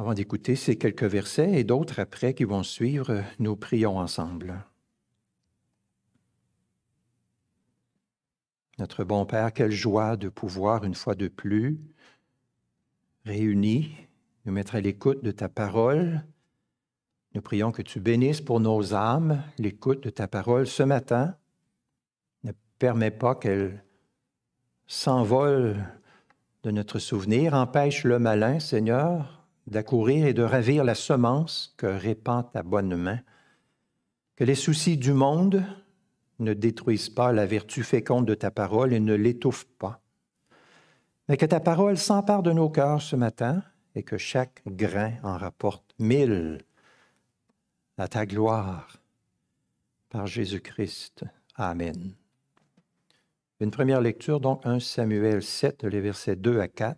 Avant d'écouter ces quelques versets et d'autres après qui vont suivre, nous prions ensemble. Notre bon Père, quelle joie de pouvoir, une fois de plus, réunis, nous mettre à l'écoute de ta parole. Nous prions que tu bénisses pour nos âmes l'écoute de ta parole ce matin. Ne permets pas qu'elle s'envole de notre souvenir. Empêche le malin, Seigneur, d'accourir et de ravir la semence que répand ta bonne main. Que les soucis du monde ne détruisent pas la vertu féconde de ta parole et ne l'étouffent pas. Mais que ta parole s'empare de nos cœurs ce matin et que chaque grain en rapporte mille à ta gloire par Jésus-Christ. Amen. Une première lecture, donc 1 Samuel 7, les versets 2 à 4.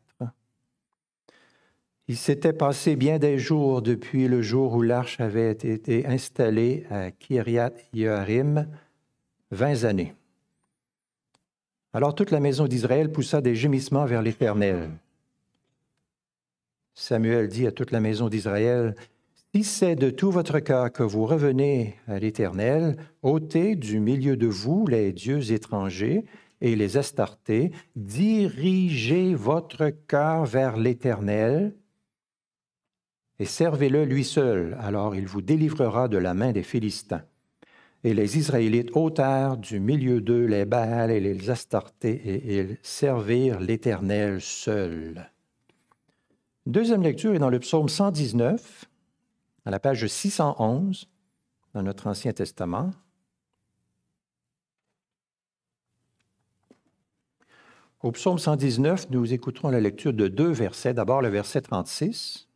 Il s'était passé bien des jours depuis le jour où l'arche avait été installée à Kiriat-Yoharim, vingt années. Alors toute la maison d'Israël poussa des gémissements vers l'Éternel. Samuel dit à toute la maison d'Israël, Si c'est de tout votre cœur que vous revenez à l'Éternel, ôtez du milieu de vous les dieux étrangers et les astartés, dirigez votre cœur vers l'Éternel, et servez-le lui seul, alors il vous délivrera de la main des Philistins. Et les Israélites ôtèrent du milieu d'eux les Baals et les Astartés, et ils servirent l'Éternel seul. Deuxième lecture est dans le psaume 119, à la page 611, dans notre Ancien Testament. Au psaume 119, nous écouterons la lecture de deux versets. D'abord le verset 36,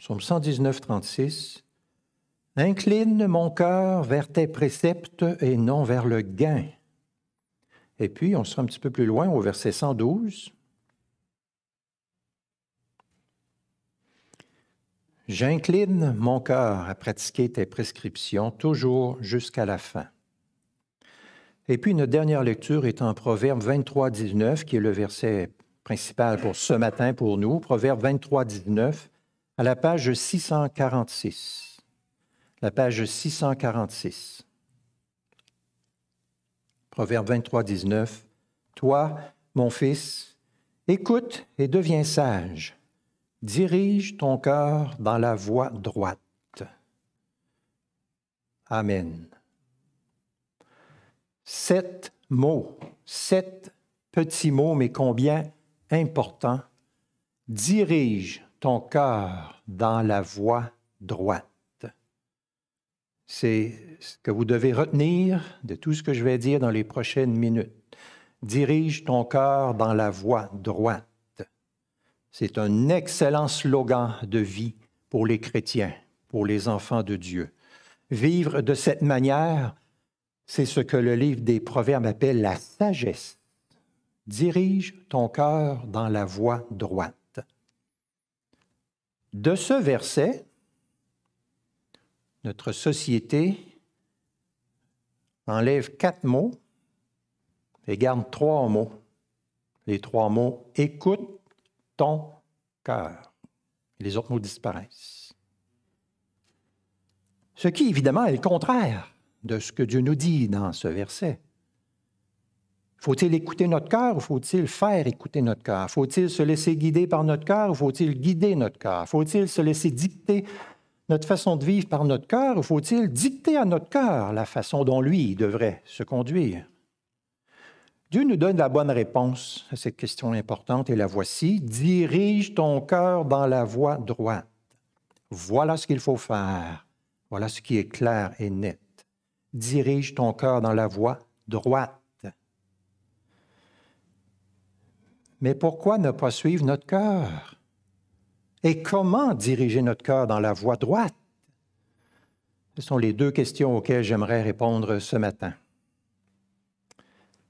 Psaume 119, 36. Incline mon cœur vers tes préceptes et non vers le gain. Et puis, on sera un petit peu plus loin au verset 112. J'incline mon cœur à pratiquer tes prescriptions toujours jusqu'à la fin. Et puis, notre dernière lecture est en Proverbe 23, 19, qui est le verset principal pour ce matin pour nous. Proverbe 23, 19 à la page 646. La page 646. Proverbe 23, 19. Toi, mon fils, écoute et deviens sage. Dirige ton cœur dans la voie droite. Amen. Sept mots, sept petits mots, mais combien importants. Dirige ton cœur dans la voie droite. C'est ce que vous devez retenir de tout ce que je vais dire dans les prochaines minutes. Dirige ton cœur dans la voie droite. C'est un excellent slogan de vie pour les chrétiens, pour les enfants de Dieu. Vivre de cette manière, c'est ce que le livre des Proverbes appelle la sagesse. Dirige ton cœur dans la voie droite. De ce verset, notre société enlève quatre mots et garde trois mots. Les trois mots écoute ton cœur. Les autres mots disparaissent. Ce qui, évidemment, est le contraire de ce que Dieu nous dit dans ce verset. Faut-il écouter notre cœur ou faut-il faire écouter notre cœur? Faut-il se laisser guider par notre cœur ou faut-il guider notre cœur? Faut-il se laisser dicter notre façon de vivre par notre cœur ou faut-il dicter à notre cœur la façon dont lui devrait se conduire? Dieu nous donne la bonne réponse à cette question importante et la voici. Dirige ton cœur dans la voie droite. Voilà ce qu'il faut faire. Voilà ce qui est clair et net. Dirige ton cœur dans la voie droite. Mais pourquoi ne pas suivre notre cœur? Et comment diriger notre cœur dans la voie droite? Ce sont les deux questions auxquelles j'aimerais répondre ce matin.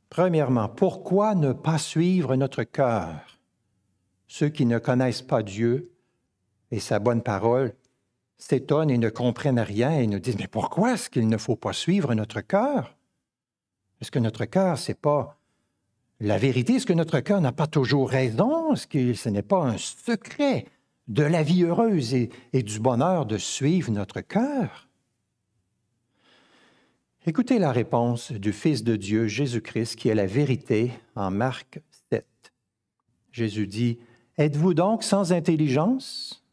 Premièrement, pourquoi ne pas suivre notre cœur? Ceux qui ne connaissent pas Dieu et sa bonne parole s'étonnent et ne comprennent rien et nous disent, mais pourquoi est-ce qu'il ne faut pas suivre notre cœur? Parce que notre cœur, ce n'est pas la vérité, est-ce que notre cœur n'a pas toujours raison? Est-ce que ce n'est pas un secret de la vie heureuse et, du bonheur de suivre notre cœur? Écoutez la réponse du Fils de Dieu, Jésus-Christ, qui est la vérité en Marc 7. Jésus dit, Êtes-vous donc sans intelligence?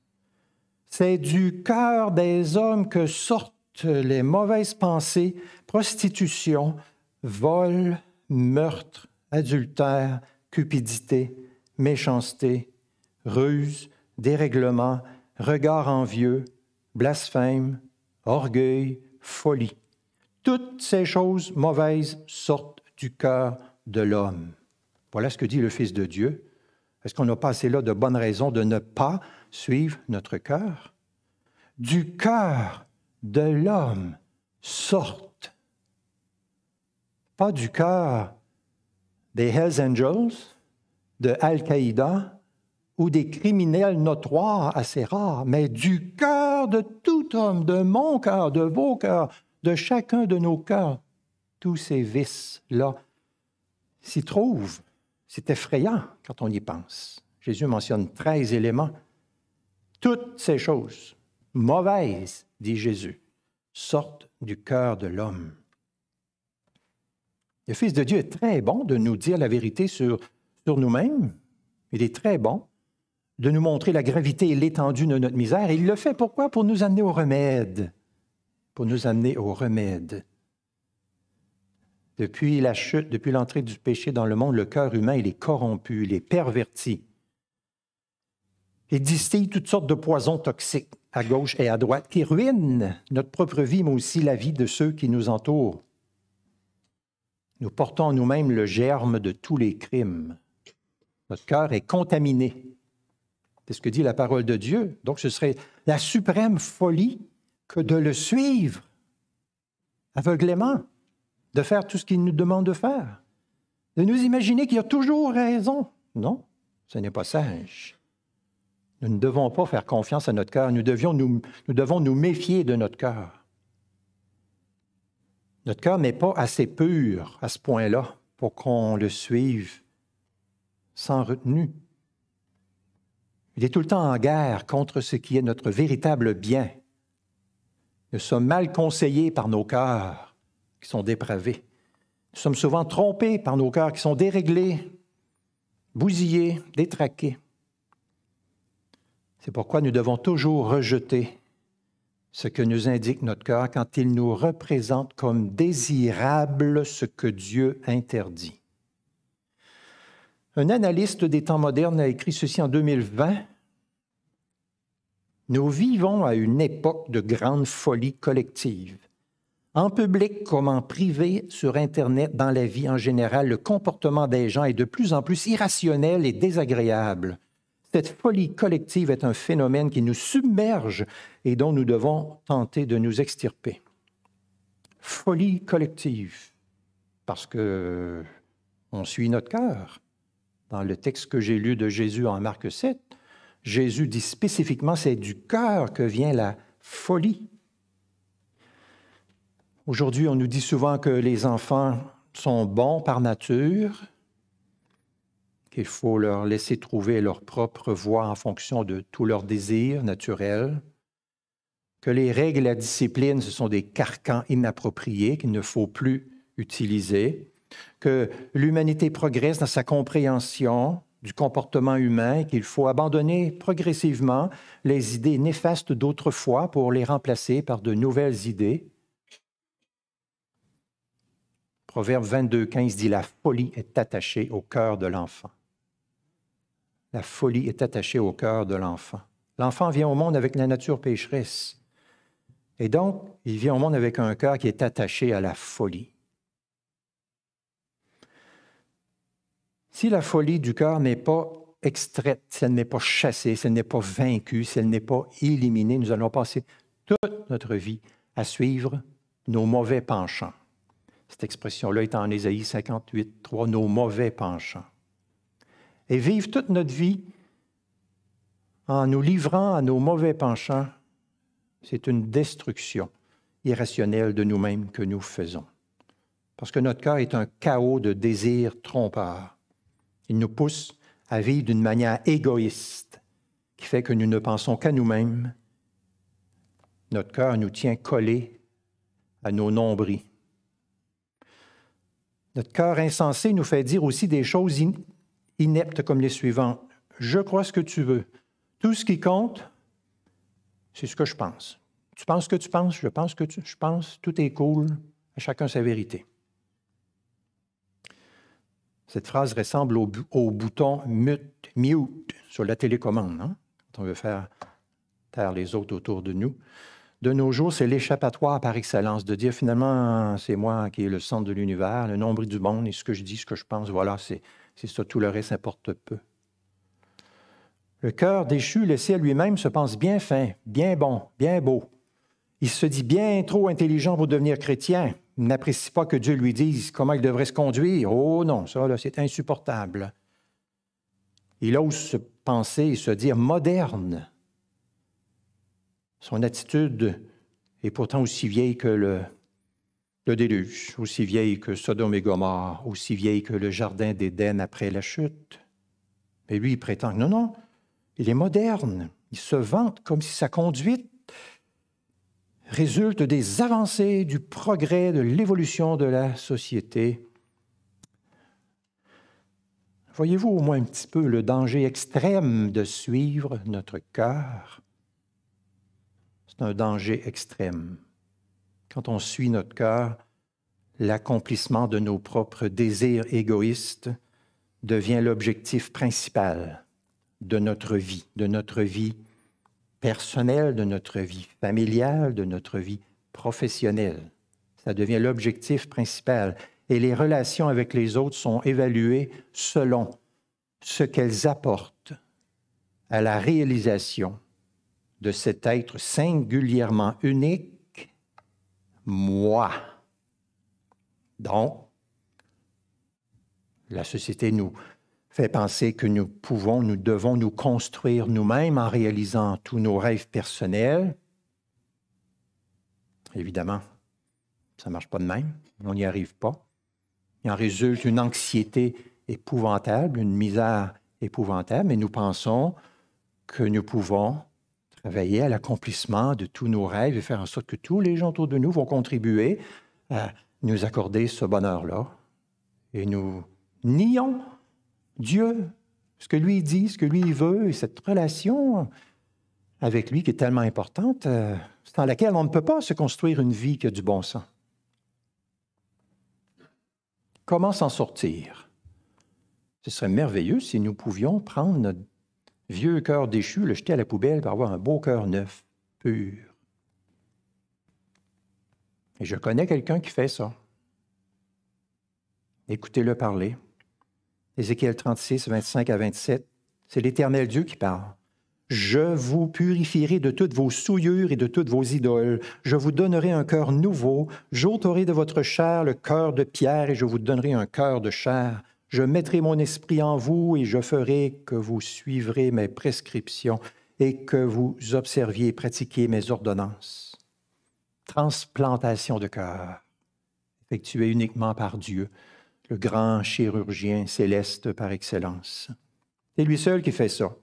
C'est du cœur des hommes que sortent les mauvaises pensées, prostitution, vol, meurtre, adultère, cupidité, méchanceté, ruse, dérèglement, regard envieux, blasphème, orgueil, folie. Toutes ces choses mauvaises sortent du cœur de l'homme. Voilà ce que dit le Fils de Dieu. Est-ce qu'on n'a pas assez là de bonnes raisons de ne pas suivre notre cœur? Du cœur de l'homme sortent, pas du cœur des Hells Angels, de Al-Qaïda ou des criminels notoires assez rares, mais du cœur de tout homme, de mon cœur, de vos cœurs, de chacun de nos cœurs, tous ces vices-là s'y trouvent. C'est effrayant quand on y pense. Jésus mentionne 13 éléments. Toutes ces choses mauvaises, dit Jésus, sortent du cœur de l'homme. Le Fils de Dieu est très bon de nous dire la vérité sur, sur nous-mêmes. Il est très bon de nous montrer la gravité et l'étendue de notre misère. Et il le fait pourquoi? Pour nous amener au remède. Pour nous amener au remède. Depuis la chute, depuis l'entrée du péché dans le monde, le cœur humain, est corrompu, il est perverti. Il distille toutes sortes de poisons toxiques à gauche et à droite qui ruinent notre propre vie, mais aussi la vie de ceux qui nous entourent. Nous portons nous-mêmes le germe de tous les crimes. Notre cœur est contaminé. C'est ce que dit la parole de Dieu. Donc ce serait la suprême folie que de le suivre aveuglément, de faire tout ce qu'il nous demande de faire, de nous imaginer qu'il a toujours raison. Non, ce n'est pas sage. Nous ne devons pas faire confiance à notre cœur. Nous, nous, nous devons nous méfier de notre cœur. Notre cœur n'est pas assez pur à ce point-là pour qu'on le suive sans retenue. Il est tout le temps en guerre contre ce qui est notre véritable bien. Nous sommes mal conseillés par nos cœurs qui sont dépravés. Nous sommes souvent trompés par nos cœurs qui sont déréglés, bousillés, détraqués. C'est pourquoi nous devons toujours rejeter ce que nous indique notre cœur quand il nous représente comme désirable ce que Dieu interdit. Un analyste des temps modernes a écrit ceci en 2020. Nous vivons à une époque de grande folie collective. En public comme en privé, sur Internet, dans la vie en général, le comportement des gens est de plus en plus irrationnel et désagréable. Cette folie collective est un phénomène qui nous submerge et dont nous devons tenter de nous extirper. Folie collective, parce que on suit notre cœur. Dans le texte que j'ai lu de Jésus en Marc 7, Jésus dit spécifiquement c'est du cœur que vient la folie. Aujourd'hui, on nous dit souvent que les enfants sont bons par nature, il faut leur laisser trouver leur propre voie en fonction de tous leurs désirs naturels. Que les règles et la discipline, ce sont des carcans inappropriés qu'il ne faut plus utiliser. Que l'humanité progresse dans sa compréhension du comportement humain et qu'il faut abandonner progressivement les idées néfastes d'autrefois pour les remplacer par de nouvelles idées. Proverbe 22, 15 dit La folie est attachée au cœur de l'enfant. La folie est attachée au cœur de l'enfant. L'enfant vient au monde avec la nature pécheresse. Et donc, il vient au monde avec un cœur qui est attaché à la folie. Si la folie du cœur n'est pas extraite, si elle n'est pas chassée, si elle n'est pas vaincue, si elle n'est pas éliminée, nous allons passer toute notre vie à suivre nos mauvais penchants. Cette expression-là est en Ésaïe 58, 3, nos mauvais penchants et vivre toute notre vie en nous livrant à nos mauvais penchants, c'est une destruction irrationnelle de nous-mêmes que nous faisons. Parce que notre cœur est un chaos de désirs trompeurs. Il nous pousse à vivre d'une manière égoïste, qui fait que nous ne pensons qu'à nous-mêmes. Notre cœur nous tient collés à nos nombris. Notre cœur insensé nous fait dire aussi des choses ineptes comme les suivants. Je crois ce que tu veux. Tout ce qui compte, c'est ce que je pense. Tu penses ce que tu penses, je pense ce que tu, je pense, tout est cool, à chacun sa vérité. Cette phrase ressemble au, au bouton mute, mute sur la télécommande, hein? quand on veut faire taire les autres autour de nous. De nos jours, c'est l'échappatoire par excellence de dire finalement, c'est moi qui est le centre de l'univers, le nombre du monde, et ce que je dis, ce que je pense, voilà, c'est c'est ça, tout le reste importe peu. Le cœur déchu, laissé à lui-même, se pense bien fin, bien bon, bien beau. Il se dit bien trop intelligent pour devenir chrétien. Il n'apprécie pas que Dieu lui dise comment il devrait se conduire. Oh non, ça, c'est insupportable. Il ose se penser et se dire moderne. Son attitude est pourtant aussi vieille que le le déluge, aussi vieille que Sodome et Gomorre, aussi vieille que le jardin d'Éden après la chute. Mais lui, il prétend que non, non, il est moderne. Il se vante comme si sa conduite résulte des avancées, du progrès, de l'évolution de la société. Voyez-vous au moins un petit peu le danger extrême de suivre notre cœur? C'est un danger extrême quand on suit notre cœur, l'accomplissement de nos propres désirs égoïstes devient l'objectif principal de notre vie, de notre vie personnelle, de notre vie familiale, de notre vie professionnelle. Ça devient l'objectif principal. Et les relations avec les autres sont évaluées selon ce qu'elles apportent à la réalisation de cet être singulièrement unique moi. Donc, la société nous fait penser que nous pouvons, nous devons nous construire nous-mêmes en réalisant tous nos rêves personnels. Évidemment, ça ne marche pas de même, on n'y arrive pas. Il en résulte une anxiété épouvantable, une misère épouvantable, mais nous pensons que nous pouvons veiller à l'accomplissement de tous nos rêves et faire en sorte que tous les gens autour de nous vont contribuer à nous accorder ce bonheur-là. Et nous nions Dieu, ce que lui dit, ce que lui veut, et cette relation avec lui qui est tellement importante, c'est euh, sans laquelle on ne peut pas se construire une vie qui a du bon sens. Comment s'en sortir? Ce serait merveilleux si nous pouvions prendre notre vieux cœur déchu, le jeter à la poubelle pour avoir un beau cœur neuf, pur. Et je connais quelqu'un qui fait ça. Écoutez-le parler. Ézéchiel 36, 25 à 27, c'est l'Éternel Dieu qui parle. Je vous purifierai de toutes vos souillures et de toutes vos idoles. Je vous donnerai un cœur nouveau. J'ôterai de votre chair le cœur de pierre et je vous donnerai un cœur de chair. Je mettrai mon esprit en vous et je ferai que vous suivrez mes prescriptions et que vous observiez et pratiquiez mes ordonnances. Transplantation de cœur, effectuée uniquement par Dieu, le grand chirurgien céleste par excellence. C'est lui seul qui fait ça.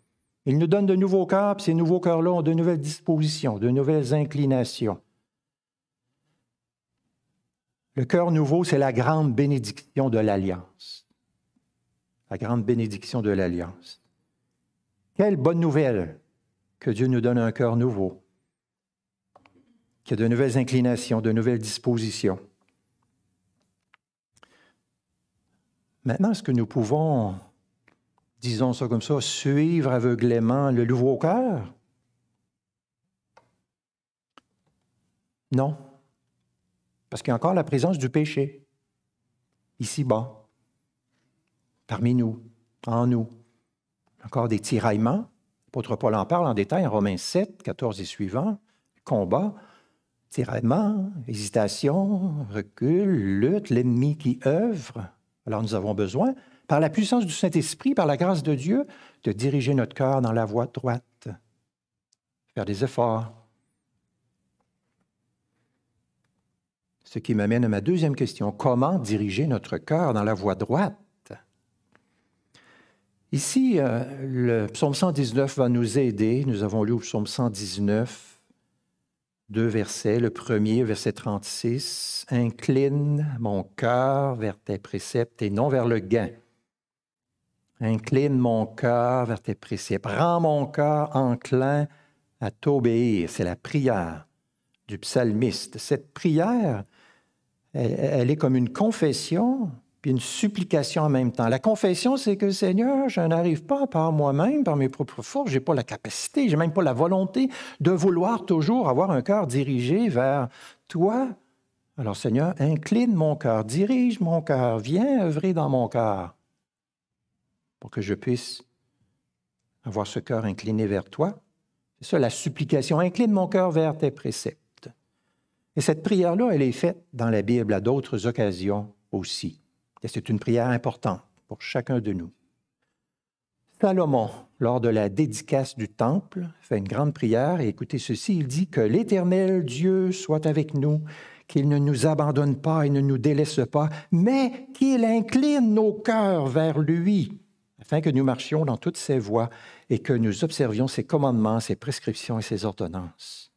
Il nous donne de nouveaux cœurs, puis ces nouveaux cœurs-là ont de nouvelles dispositions, de nouvelles inclinations. Le cœur nouveau, c'est la grande bénédiction de l'Alliance la grande bénédiction de l'Alliance. Quelle bonne nouvelle que Dieu nous donne un cœur nouveau, qu'il y a de nouvelles inclinations, de nouvelles dispositions. Maintenant, est-ce que nous pouvons, disons ça comme ça, suivre aveuglément le nouveau cœur? Non, parce qu'il y a encore la présence du péché, ici-bas parmi nous, en nous. Encore des tiraillements. L'apôtre Paul en parle en détail en Romains 7, 14 et suivant. Combat, tiraillement, hésitation, recul, lutte, l'ennemi qui œuvre. Alors nous avons besoin, par la puissance du Saint-Esprit, par la grâce de Dieu, de diriger notre cœur dans la voie droite, faire des efforts. Ce qui m'amène à ma deuxième question. Comment diriger notre cœur dans la voie droite? Ici, euh, le psaume 119 va nous aider. Nous avons lu au psaume 119 deux versets. Le premier, verset 36, Incline mon cœur vers tes préceptes et non vers le gain. Incline mon cœur vers tes préceptes. Rends mon cœur enclin à t'obéir. C'est la prière du psalmiste. Cette prière, elle est comme une confession puis une supplication en même temps. La confession, c'est que Seigneur, je n'arrive pas par moi-même, par mes propres forces, j'ai pas la capacité, j'ai même pas la volonté de vouloir toujours avoir un cœur dirigé vers toi. Alors Seigneur, incline mon cœur, dirige mon cœur, viens œuvrer dans mon cœur pour que je puisse avoir ce cœur incliné vers toi. C'est ça la supplication, incline mon cœur vers tes préceptes. Et cette prière-là, elle est faite dans la Bible à d'autres occasions aussi et c'est une prière importante pour chacun de nous. Salomon, lors de la dédicace du temple, fait une grande prière et écoutez ceci, il dit que l'Éternel Dieu soit avec nous, qu'il ne nous abandonne pas et ne nous délaisse pas, mais qu'il incline nos cœurs vers lui, afin que nous marchions dans toutes ses voies et que nous observions ses commandements, ses prescriptions et ses ordonnances.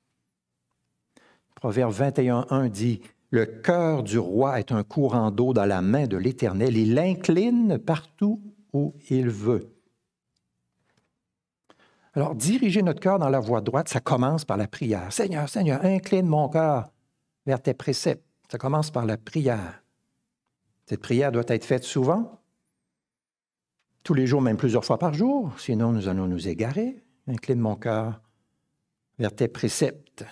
Proverbe 21.1 dit, le cœur du roi est un courant d'eau dans la main de l'Éternel. Il l'incline partout où il veut. Alors, diriger notre cœur dans la voie droite, ça commence par la prière. Seigneur, Seigneur, incline mon cœur vers tes préceptes. Ça commence par la prière. Cette prière doit être faite souvent, tous les jours, même plusieurs fois par jour, sinon nous allons nous égarer. Incline mon cœur vers tes préceptes.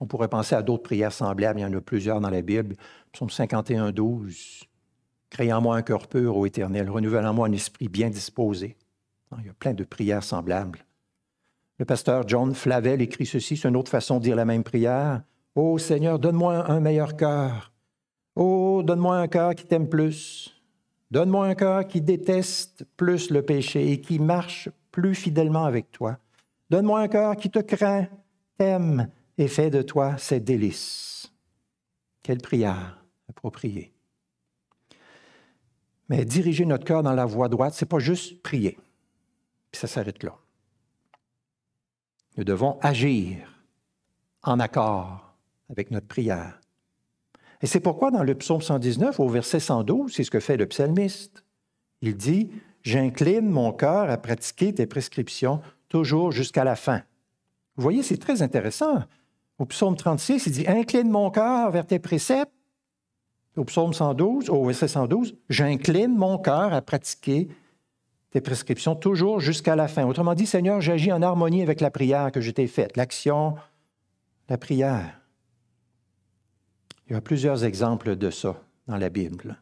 On pourrait penser à d'autres prières semblables, il y en a plusieurs dans la Bible. Psaume 51, 12. Crée en moi un cœur pur, ô Éternel, renouvelle en moi un esprit bien disposé. Il y a plein de prières semblables. Le pasteur John Flavel écrit ceci, c'est une autre façon de dire la même prière. Ô Seigneur, donne-moi un meilleur cœur. Ô, donne-moi un cœur qui t'aime plus. Donne-moi un cœur qui déteste plus le péché et qui marche plus fidèlement avec toi. Donne-moi un cœur qui te craint, t'aime et fais de toi ses délices. Quelle prière appropriée. Mais diriger notre cœur dans la voie droite, c'est pas juste prier. Puis ça s'arrête là. Nous devons agir en accord avec notre prière. Et c'est pourquoi dans le psaume 119, au verset 112, c'est ce que fait le psalmiste. Il dit, J'incline mon cœur à pratiquer tes prescriptions toujours jusqu'à la fin. Vous voyez, c'est très intéressant au psaume 36, il dit Incline mon cœur vers tes préceptes. Au psaume 112, au verset 112, J'incline mon cœur à pratiquer tes prescriptions toujours jusqu'à la fin. Autrement dit, Seigneur, j'agis en harmonie avec la prière que je t'ai faite, l'action, la prière. Il y a plusieurs exemples de ça dans la Bible.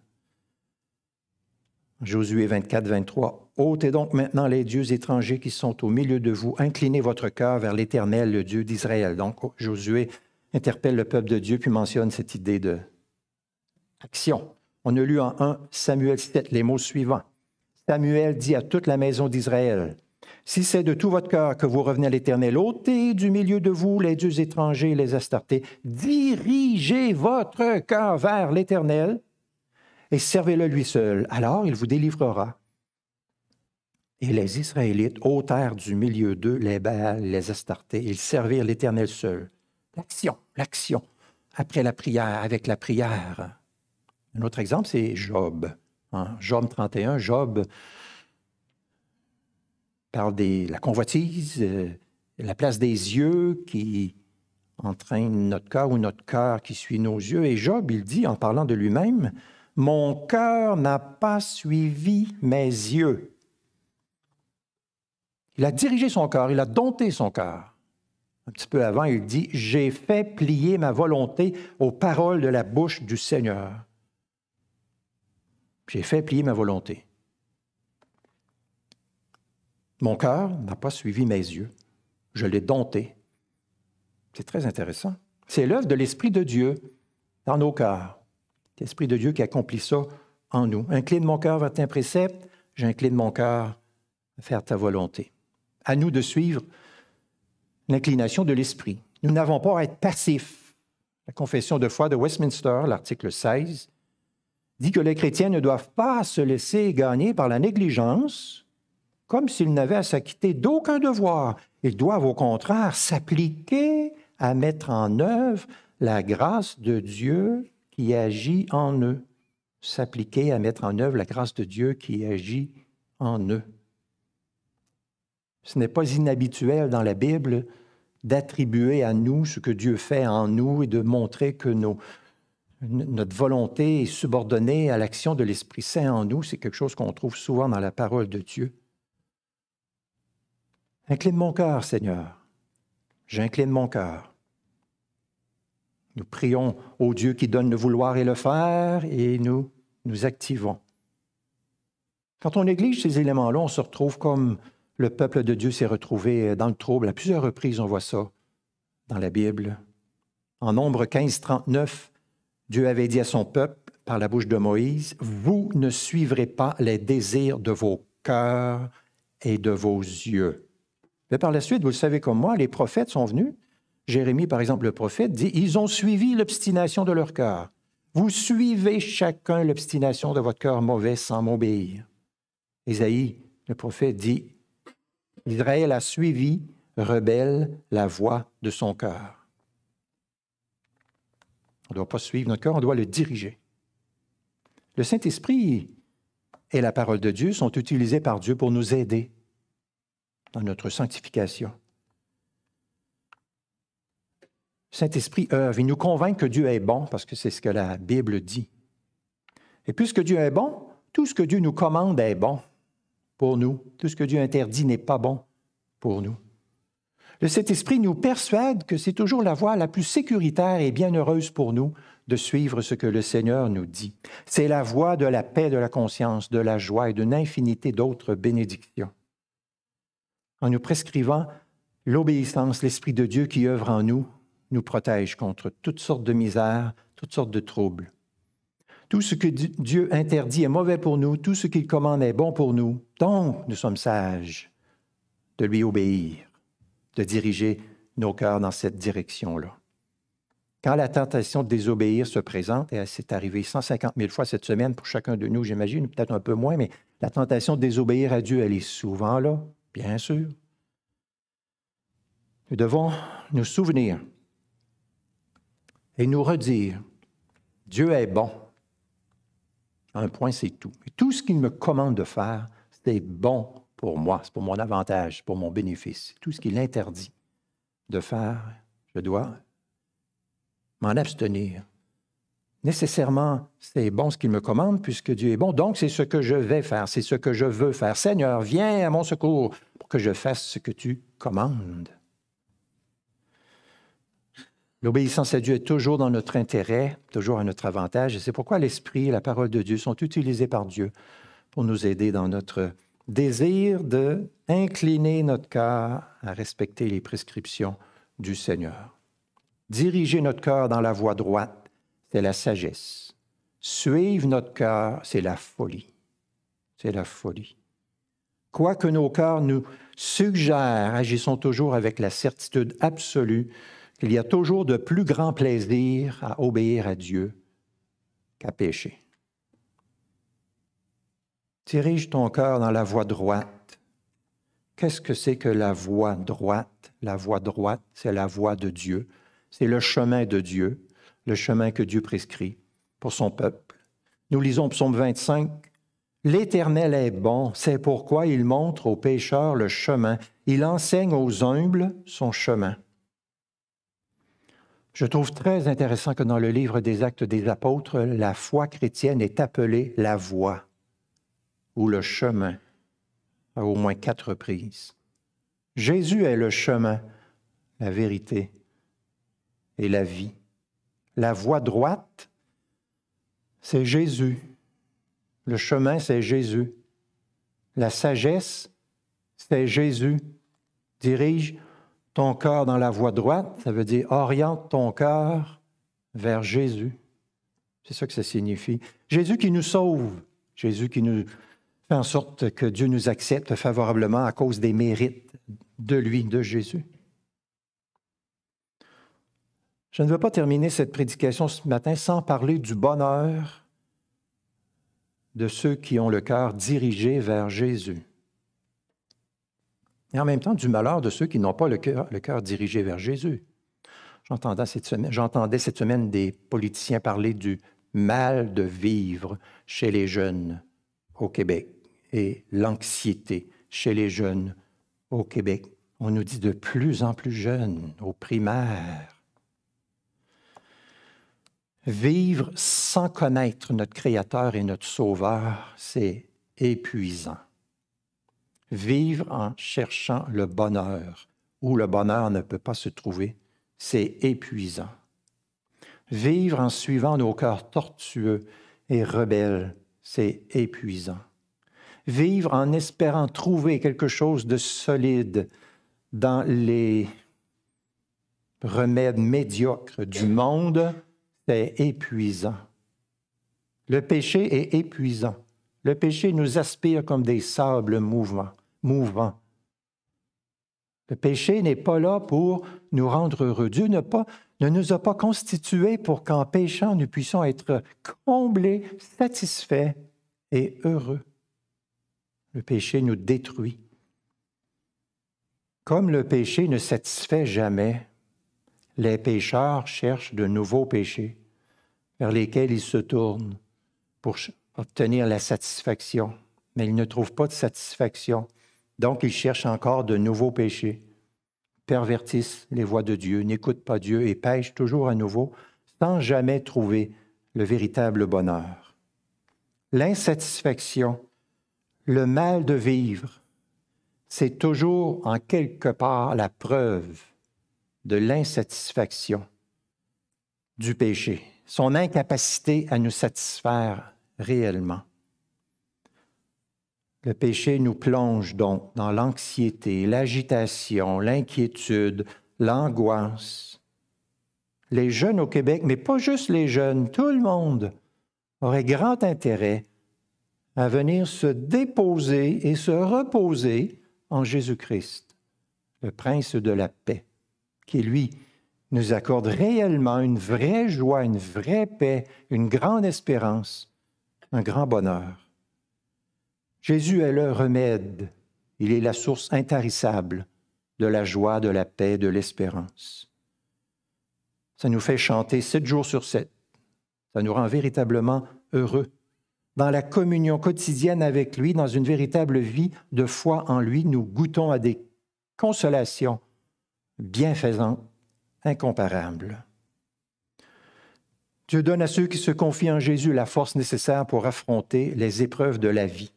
Josué 24, 23. Ôtez donc maintenant les dieux étrangers qui sont au milieu de vous, inclinez votre cœur vers l'Éternel, le Dieu d'Israël. Donc oh, Josué interpelle le peuple de Dieu puis mentionne cette idée de action. On a lu en 1 Samuel 7 les mots suivants. Samuel dit à toute la maison d'Israël, si c'est de tout votre cœur que vous revenez à l'Éternel, ôtez du milieu de vous les dieux étrangers les astartés, dirigez votre cœur vers l'Éternel et servez-le lui seul. Alors il vous délivrera et les Israélites ôtèrent du milieu d'eux les Baals, les Astartés. Ils servirent l'Éternel seul. L'action, l'action. Après la prière, avec la prière. Un autre exemple, c'est Job. Hein? Job 31, Job parle de la convoitise, euh, la place des yeux qui entraîne notre cœur ou notre cœur qui suit nos yeux. Et Job, il dit en parlant de lui-même, Mon cœur n'a pas suivi mes yeux. Il a dirigé son cœur, il a dompté son cœur. Un petit peu avant, il dit, J'ai fait plier ma volonté aux paroles de la bouche du Seigneur. J'ai fait plier ma volonté. Mon cœur n'a pas suivi mes yeux. Je l'ai dompté. C'est très intéressant. C'est l'œuvre de l'Esprit de Dieu dans nos cœurs. L'Esprit de Dieu qui accomplit ça en nous. Incline mon cœur vers tes préceptes, j'incline mon cœur vers ta volonté à nous de suivre l'inclination de l'esprit. Nous n'avons pas à être passifs. La confession de foi de Westminster, l'article 16, dit que les chrétiens ne doivent pas se laisser gagner par la négligence, comme s'ils n'avaient à s'acquitter d'aucun devoir. Ils doivent au contraire s'appliquer à mettre en œuvre la grâce de Dieu qui agit en eux. S'appliquer à mettre en œuvre la grâce de Dieu qui agit en eux. Ce n'est pas inhabituel dans la Bible d'attribuer à nous ce que Dieu fait en nous et de montrer que notre volonté est subordonnée à l'action de l'Esprit Saint en nous. C'est quelque chose qu'on trouve souvent dans la parole de Dieu. Incline mon cœur, Seigneur. J'incline mon cœur. Nous prions au Dieu qui donne le vouloir et le faire et nous nous activons. Quand on néglige ces éléments-là, on se retrouve comme le peuple de Dieu s'est retrouvé dans le trouble. À plusieurs reprises, on voit ça dans la Bible. En Nombre 15, 39, Dieu avait dit à son peuple, par la bouche de Moïse, Vous ne suivrez pas les désirs de vos cœurs et de vos yeux. Mais par la suite, vous le savez comme moi, les prophètes sont venus. Jérémie, par exemple, le prophète, dit, Ils ont suivi l'obstination de leur cœur. Vous suivez chacun l'obstination de votre cœur mauvais sans m'obéir. Ésaïe, le prophète, dit, Israël a suivi, rebelle, la voix de son cœur. On ne doit pas suivre notre cœur, on doit le diriger. Le Saint-Esprit et la parole de Dieu sont utilisés par Dieu pour nous aider dans notre sanctification. Le Saint-Esprit œuvre, il nous convainc que Dieu est bon, parce que c'est ce que la Bible dit. Et puisque Dieu est bon, tout ce que Dieu nous commande est bon pour nous. Tout ce que Dieu interdit n'est pas bon pour nous. Le Saint-Esprit nous persuade que c'est toujours la voie la plus sécuritaire et bienheureuse pour nous de suivre ce que le Seigneur nous dit. C'est la voie de la paix, de la conscience, de la joie et d'une infinité d'autres bénédictions. En nous prescrivant l'obéissance, l'Esprit de Dieu qui œuvre en nous nous protège contre toutes sortes de misères, toutes sortes de troubles. Tout ce que Dieu interdit est mauvais pour nous, tout ce qu'il commande est bon pour nous, donc, nous sommes sages de lui obéir, de diriger nos cœurs dans cette direction-là. Quand la tentation de désobéir se présente, et c'est arrivé 150 000 fois cette semaine pour chacun de nous, j'imagine, peut-être un peu moins, mais la tentation de désobéir à Dieu, elle est souvent là, bien sûr. Nous devons nous souvenir et nous redire, Dieu est bon. Un point, c'est tout. tout ce qu'il me commande de faire, c'est bon pour moi, c'est pour mon avantage, pour mon bénéfice. Tout ce qu'il interdit de faire, je dois m'en abstenir. Nécessairement, c'est bon ce qu'il me commande, puisque Dieu est bon. Donc, c'est ce que je vais faire, c'est ce que je veux faire. Seigneur, viens à mon secours pour que je fasse ce que tu commandes. L'obéissance à Dieu est toujours dans notre intérêt, toujours à notre avantage, et c'est pourquoi l'Esprit et la parole de Dieu sont utilisés par Dieu pour nous aider dans notre désir de incliner notre cœur à respecter les prescriptions du Seigneur. Diriger notre cœur dans la voie droite, c'est la sagesse. Suivre notre cœur, c'est la folie. C'est la folie. Quoi que nos cœurs nous suggèrent, agissons toujours avec la certitude absolue qu'il y a toujours de plus grands plaisirs à obéir à Dieu qu'à pécher. Dirige ton cœur dans la voie droite. Qu'est-ce que c'est que la voie droite? La voie droite, c'est la voie de Dieu. C'est le chemin de Dieu, le chemin que Dieu prescrit pour son peuple. Nous lisons psaume 25. L'Éternel est bon, c'est pourquoi il montre aux pécheurs le chemin. Il enseigne aux humbles son chemin. Je trouve très intéressant que dans le livre des Actes des Apôtres, la foi chrétienne est appelée la voie ou le chemin à au moins quatre reprises. Jésus est le chemin, la vérité et la vie. La voie droite, c'est Jésus. Le chemin, c'est Jésus. La sagesse, c'est Jésus. Dirige ton cœur dans la voie droite, ça veut dire oriente ton cœur vers Jésus. C'est ça que ça signifie. Jésus qui nous sauve, Jésus qui nous fait en sorte que Dieu nous accepte favorablement à cause des mérites de lui, de Jésus. Je ne veux pas terminer cette prédication ce matin sans parler du bonheur de ceux qui ont le cœur dirigé vers Jésus. Et en même temps, du malheur de ceux qui n'ont pas le cœur, le cœur dirigé vers Jésus. J'entendais cette, semaine, cette semaine des politiciens parler du mal de vivre chez les jeunes au Québec et l'anxiété chez les jeunes au Québec. On nous dit de plus en plus jeunes, aux primaires. Vivre sans connaître notre Créateur et notre Sauveur, c'est épuisant. Vivre en cherchant le bonheur, où le bonheur ne peut pas se trouver, c'est épuisant. Vivre en suivant nos cœurs tortueux et rebelles, c'est épuisant. Vivre en espérant trouver quelque chose de solide dans les remèdes médiocres du monde, c'est épuisant. Le péché est épuisant. Le péché nous aspire comme des sables mouvants. mouvants. Le péché n'est pas là pour nous rendre heureux. Dieu n'a pas, ne nous a pas constitués pour qu'en péchant, nous puissions être comblés, satisfaits et heureux. Le péché nous détruit. Comme le péché ne satisfait jamais, les pécheurs cherchent de nouveaux péchés vers lesquels ils se tournent pour obtenir la satisfaction, mais ils ne trouvent pas de satisfaction. Donc, ils cherchent encore de nouveaux péchés pervertissent les voies de Dieu, n'écoutent pas Dieu et pêchent toujours à nouveau sans jamais trouver le véritable bonheur. L'insatisfaction, le mal de vivre, c'est toujours en quelque part la preuve de l'insatisfaction du péché, son incapacité à nous satisfaire réellement. Le péché nous plonge donc dans l'anxiété, l'agitation, l'inquiétude, l'angoisse. Les jeunes au Québec, mais pas juste les jeunes, tout le monde aurait grand intérêt à venir se déposer et se reposer en Jésus-Christ, le prince de la paix, qui lui nous accorde réellement une vraie joie, une vraie paix, une grande espérance, un grand bonheur. Jésus est le remède. Il est la source intarissable de la joie, de la paix, de l'espérance. Ça nous fait chanter sept jours sur sept. Ça nous rend véritablement heureux. Dans la communion quotidienne avec lui, dans une véritable vie de foi en lui, nous goûtons à des consolations bienfaisantes, incomparables. Dieu donne à ceux qui se confient en Jésus la force nécessaire pour affronter les épreuves de la vie.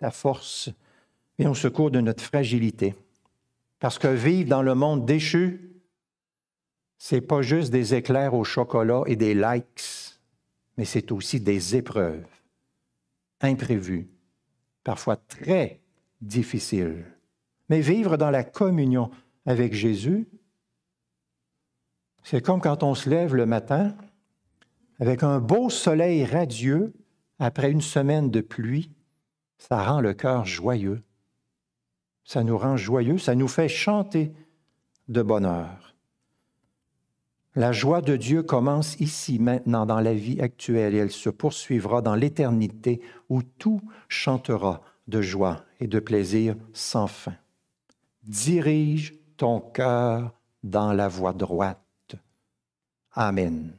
La force. et au secours de notre fragilité. Parce que vivre dans le monde déchu, c'est pas juste des éclairs au chocolat et des likes, mais c'est aussi des épreuves imprévues, parfois très difficiles. Mais vivre dans la communion avec Jésus, c'est comme quand on se lève le matin avec un beau soleil radieux après une semaine de pluie ça rend le cœur joyeux. Ça nous rend joyeux, ça nous fait chanter de bonheur. La joie de Dieu commence ici maintenant dans la vie actuelle et elle se poursuivra dans l'éternité où tout chantera de joie et de plaisir sans fin. Dirige ton cœur dans la voie droite. Amen.